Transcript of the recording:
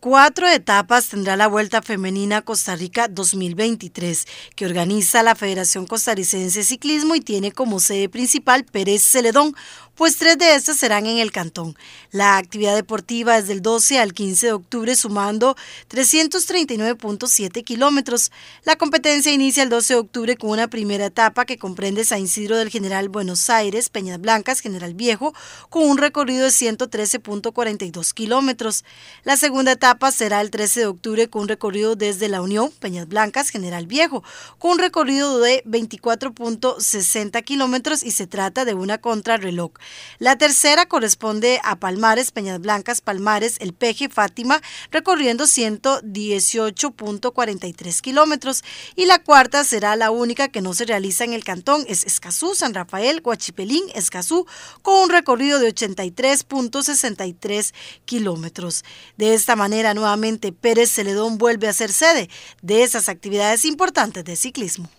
Cuatro etapas tendrá la Vuelta Femenina Costa Rica 2023, que organiza la Federación Costarricense de Ciclismo y tiene como sede principal Pérez Celedón, pues tres de estas serán en el cantón. La actividad deportiva es del 12 al 15 de octubre, sumando 339.7 kilómetros. La competencia inicia el 12 de octubre con una primera etapa que comprende San Isidro del General Buenos Aires, Peñas Blancas, General Viejo, con un recorrido de 113.42 kilómetros. La segunda etapa será el 13 de octubre con un recorrido desde La Unión, Peñas Blancas, General Viejo, con un recorrido de 24.60 kilómetros y se trata de una contrarreloj. La tercera corresponde a Palmares, Peñas Blancas, Palmares, El Peje Fátima, recorriendo 118.43 kilómetros. Y la cuarta será la única que no se realiza en el cantón, es Escazú, San Rafael, Guachipelín, Escazú, con un recorrido de 83.63 kilómetros. De esta manera, nuevamente, Pérez Celedón vuelve a ser sede de esas actividades importantes de ciclismo.